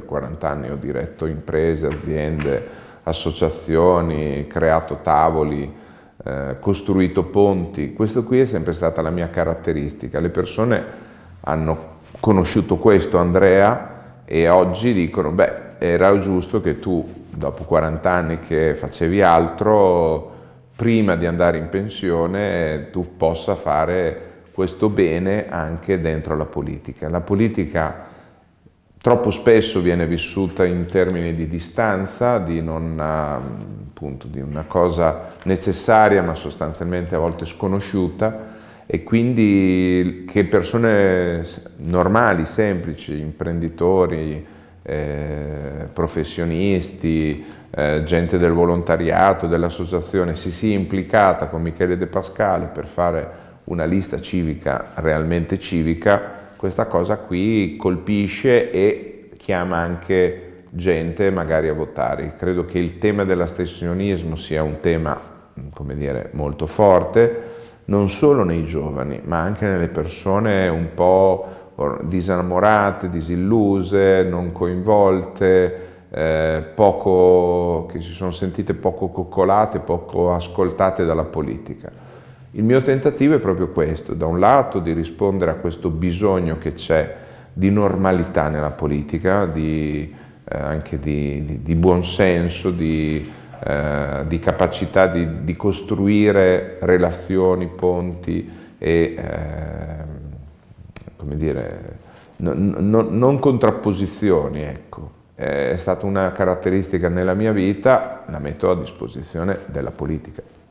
per 40 anni ho diretto imprese, aziende, associazioni, creato tavoli, eh, costruito ponti. Questo qui è sempre stata la mia caratteristica. Le persone hanno conosciuto questo, Andrea, e oggi dicono, beh, era giusto che tu, dopo 40 anni che facevi altro, prima di andare in pensione, tu possa fare questo bene anche dentro la politica. La politica troppo spesso viene vissuta in termini di distanza, di, non, ehm, appunto, di una cosa necessaria ma sostanzialmente a volte sconosciuta e quindi che persone normali, semplici, imprenditori, eh, professionisti, eh, gente del volontariato, dell'associazione, si sia implicata con Michele De Pascale per fare una lista civica realmente civica questa cosa qui colpisce e chiama anche gente magari a votare. Credo che il tema dell'astensionismo sia un tema, come dire, molto forte, non solo nei giovani, ma anche nelle persone un po' disamorate, disilluse, non coinvolte, eh, poco, che si sono sentite poco coccolate, poco ascoltate dalla politica. Il mio tentativo è proprio questo, da un lato di rispondere a questo bisogno che c'è di normalità nella politica, di, eh, anche di, di, di buonsenso, di, eh, di capacità di, costruire relazioni, ponti e eh, come dire, no, no, non contrapposizioni. Ecco. È stata una caratteristica nella mia vita, la metto a disposizione della politica.